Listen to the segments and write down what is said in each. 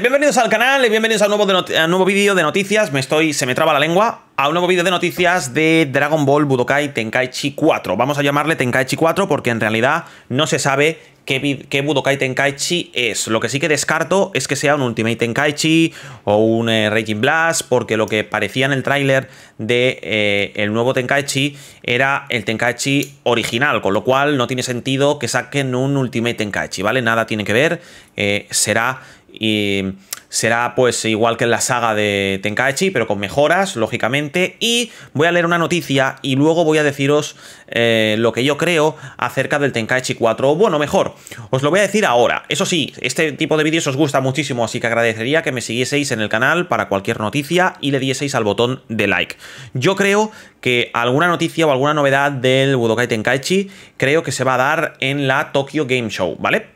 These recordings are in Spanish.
bienvenidos al canal y bienvenidos a un nuevo, vídeo de noticias. Me estoy, se me traba la lengua. A un nuevo vídeo de noticias de Dragon Ball Budokai Tenkaichi 4. Vamos a llamarle Tenkaichi 4 porque en realidad no se sabe qué, Budokai Tenkaichi es. Lo que sí que descarto es que sea un Ultimate Tenkaichi o un eh, Raging Blast, porque lo que parecía en el tráiler de eh, el nuevo Tenkaichi era el Tenkaichi original, con lo cual no tiene sentido que saquen un Ultimate Tenkaichi, ¿vale? Nada tiene que ver, eh, será y será pues igual que en la saga de Tenkaichi, pero con mejoras, lógicamente. Y voy a leer una noticia y luego voy a deciros eh, lo que yo creo acerca del Tenkaichi 4. O bueno, mejor, os lo voy a decir ahora. Eso sí, este tipo de vídeos os gusta muchísimo, así que agradecería que me siguieseis en el canal para cualquier noticia y le dieseis al botón de like. Yo creo que alguna noticia o alguna novedad del Budokai Tenkaichi creo que se va a dar en la Tokyo Game Show, ¿vale?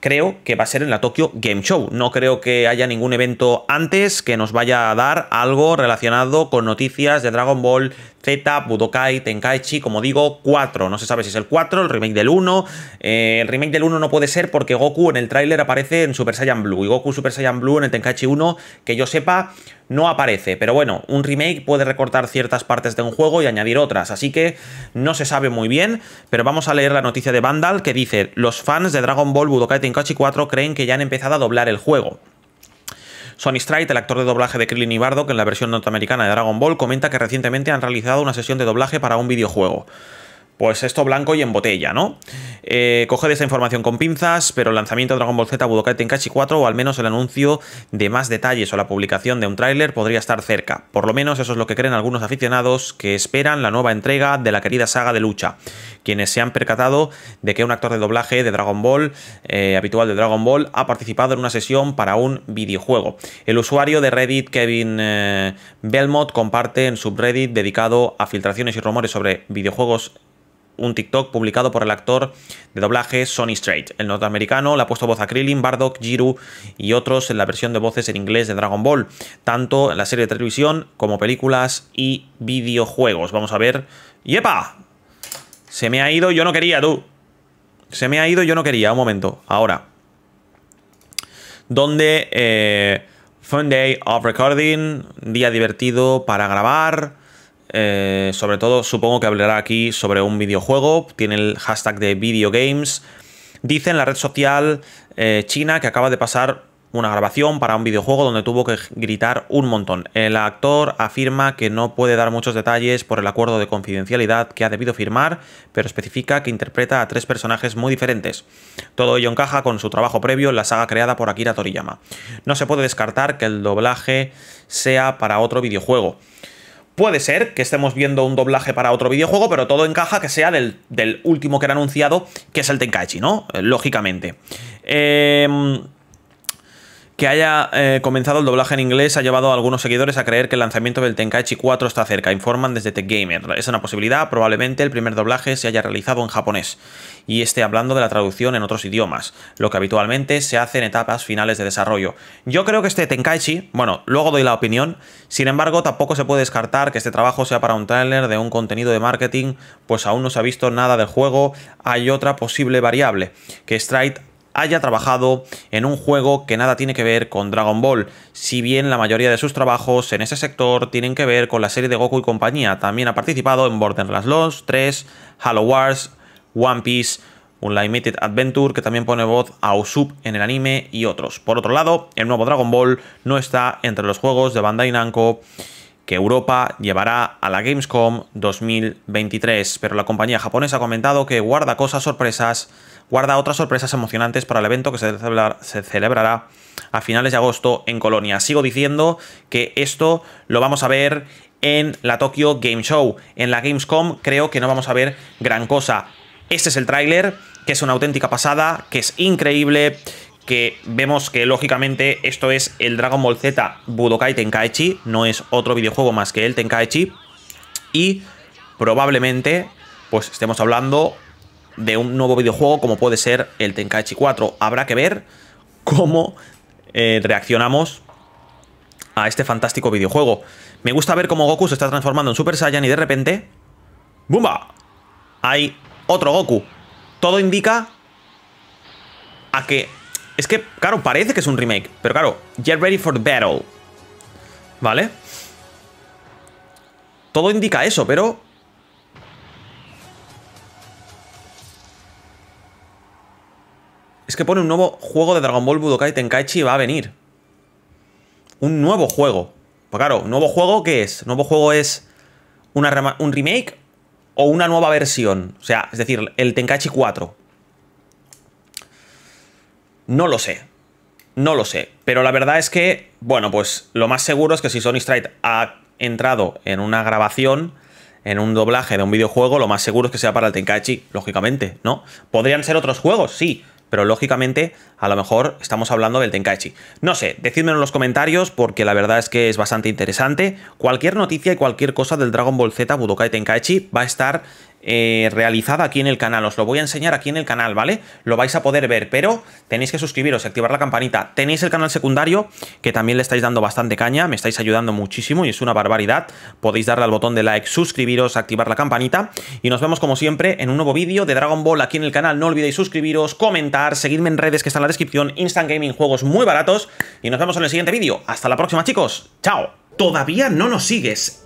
creo que va a ser en la Tokyo Game Show. No creo que haya ningún evento antes que nos vaya a dar algo relacionado con noticias de Dragon Ball Z, Budokai, Tenkaichi, como digo, 4. No se sabe si es el 4, el remake del 1. Eh, el remake del 1 no puede ser porque Goku en el tráiler aparece en Super Saiyan Blue. Y Goku Super Saiyan Blue en el Tenkaichi 1, que yo sepa, no aparece. Pero bueno, un remake puede recortar ciertas partes de un juego y añadir otras. Así que no se sabe muy bien. Pero vamos a leer la noticia de Vandal que dice: Los fans de Dragon Ball Budokai Tenkaichi 4 creen que ya han empezado a doblar el juego. Sonny Stride, el actor de doblaje de Krillin y Bardock en la versión norteamericana de Dragon Ball, comenta que recientemente han realizado una sesión de doblaje para un videojuego pues esto blanco y en botella, ¿no? Eh, coge esa esta información con pinzas, pero el lanzamiento de Dragon Ball Z Budokai Tenkaichi 4 o al menos el anuncio de más detalles o la publicación de un tráiler podría estar cerca. Por lo menos eso es lo que creen algunos aficionados que esperan la nueva entrega de la querida saga de lucha, quienes se han percatado de que un actor de doblaje de Dragon Ball, eh, habitual de Dragon Ball, ha participado en una sesión para un videojuego. El usuario de Reddit Kevin eh, Belmont comparte en subreddit dedicado a filtraciones y rumores sobre videojuegos un TikTok publicado por el actor de doblaje Sonny Strait. El norteamericano le ha puesto voz a Krillin, Bardock, Jiru y otros en la versión de voces en inglés de Dragon Ball, tanto en la serie de televisión como películas y videojuegos. Vamos a ver. ¡Yepa! Se me ha ido, yo no quería, tú. Se me ha ido, yo no quería. Un momento, ahora. Donde. Eh, fun day of recording, día divertido para grabar. Eh, sobre todo, supongo que hablará aquí sobre un videojuego. Tiene el hashtag de videogames. Dice en la red social eh, china que acaba de pasar una grabación para un videojuego donde tuvo que gritar un montón. El actor afirma que no puede dar muchos detalles por el acuerdo de confidencialidad que ha debido firmar, pero especifica que interpreta a tres personajes muy diferentes. Todo ello encaja con su trabajo previo en la saga creada por Akira Toriyama. No se puede descartar que el doblaje sea para otro videojuego. Puede ser que estemos viendo un doblaje para otro videojuego, pero todo encaja que sea del, último que era anunciado, que es el Tenkaichi, ¿no? Eh, lógicamente. Eh... Que haya eh, comenzado el doblaje en inglés ha llevado a algunos seguidores a creer que el lanzamiento del Tenkaichi 4 está cerca, informan desde TechGamer. Gamer. Es una posibilidad, probablemente el primer doblaje se haya realizado en japonés y esté hablando de la traducción en otros idiomas, lo que habitualmente se hace en etapas finales de desarrollo. Yo creo que este Tenkaichi, bueno, luego doy la opinión, sin embargo tampoco se puede descartar que este trabajo sea para un tráiler de un contenido de marketing, pues aún no se ha visto nada del juego, hay otra posible variable, que Stride haya trabajado en un juego que nada tiene que ver con Dragon Ball, si bien la mayoría de sus trabajos en ese sector tienen que ver con la serie de Goku y compañía. También ha participado en Borderlands Lost 3, Halo Wars, One Piece, Unlimited Adventure, que también pone voz a Usup en el anime y otros. Por otro lado, el nuevo Dragon Ball no está entre los juegos de Bandai Namco que Europa llevará a la Gamescom 2023, pero la compañía japonesa ha comentado que guarda cosas sorpresas guarda otras sorpresas emocionantes para el evento que se, celebrará a finales de agosto en Colonia. Sigo diciendo que esto lo vamos a ver en la Tokyo Game Show. En la Gamescom creo que no vamos a ver gran cosa. Este es el tráiler, que es una auténtica pasada, que es increíble, que vemos que lógicamente esto es el Dragon Ball Z Budokai Tenkaichi, no es otro videojuego más que el Tenkaichi, y probablemente pues estemos hablando de un nuevo videojuego como puede ser el Tenkaichi 4. Habrá que ver cómo eh, reaccionamos a este fantástico videojuego. Me gusta ver cómo Goku se está transformando en Super Saiyan y de repente... ¡Bumba! Hay otro Goku. Todo indica a que... Es que, claro, parece que es un remake, pero claro, Get Ready for the Battle. ¿Vale? Todo indica eso, pero Es que pone un nuevo juego de Dragon Ball Budokai Tenkaichi va a venir. Un nuevo juego. Pues claro, ¿nuevo juego qué es? ¿Nuevo juego es una un remake o una nueva versión? O sea, es decir, el Tenkaichi 4. No lo sé. No lo sé. Pero la verdad es que, bueno, pues lo más seguro es que si Sony Strike ha entrado en una grabación, en un doblaje de un videojuego, lo más seguro es que sea para el Tenkaichi, lógicamente, ¿no? Podrían ser otros juegos, sí pero lógicamente a lo mejor estamos hablando del Tenkaichi. No sé, decídmelo en los comentarios porque la verdad es que es bastante interesante. Cualquier noticia y cualquier cosa del Dragon Ball Z Budokai Tenkaichi va a estar eh, realizada aquí en el canal. Os lo voy a enseñar aquí en el canal, ¿vale? Lo vais a poder ver, pero tenéis que suscribiros y activar la campanita. Tenéis el canal secundario, que también le estáis dando bastante caña, me estáis ayudando muchísimo y es una barbaridad. Podéis darle al botón de like, suscribiros, activar la campanita y nos vemos como siempre en un nuevo vídeo de Dragon Ball aquí en el canal. No olvidéis suscribiros, comentar, seguirme en redes que está en la descripción, Instant Gaming, juegos muy baratos y nos vemos en el siguiente vídeo. Hasta la próxima, chicos. ¡Chao! ¿Todavía no nos sigues